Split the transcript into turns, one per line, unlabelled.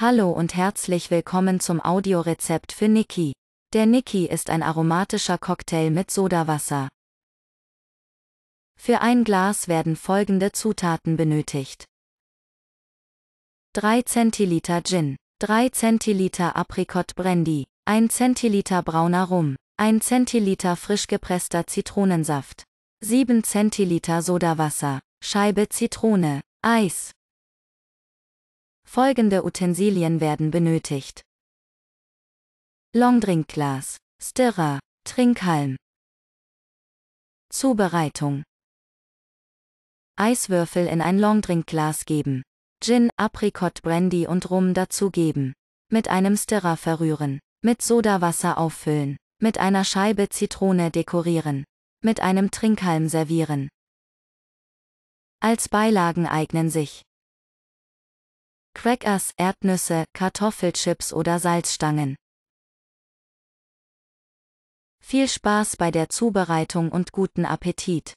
Hallo und herzlich willkommen zum Audiorezept für Niki. Der Niki ist ein aromatischer Cocktail mit Sodawasser. Für ein Glas werden folgende Zutaten benötigt. 3 Zentiliter Gin, 3 Zentiliter Apricot Brandy, 1 Zentiliter brauner Rum, 1 Zentiliter frisch gepresster Zitronensaft, 7 Zentiliter Sodawasser, Scheibe Zitrone, Eis, Folgende Utensilien
werden benötigt. Longdrinkglas, Stirrer, Trinkhalm. Zubereitung.
Eiswürfel in ein Longdrinkglas geben. Gin, Apricot Brandy und Rum dazugeben. Mit einem Stirrer verrühren. Mit Sodawasser auffüllen. Mit einer Scheibe Zitrone dekorieren. Mit einem Trinkhalm servieren.
Als Beilagen eignen sich Crackers, Erdnüsse, Kartoffelchips oder Salzstangen. Viel Spaß bei der Zubereitung und guten Appetit!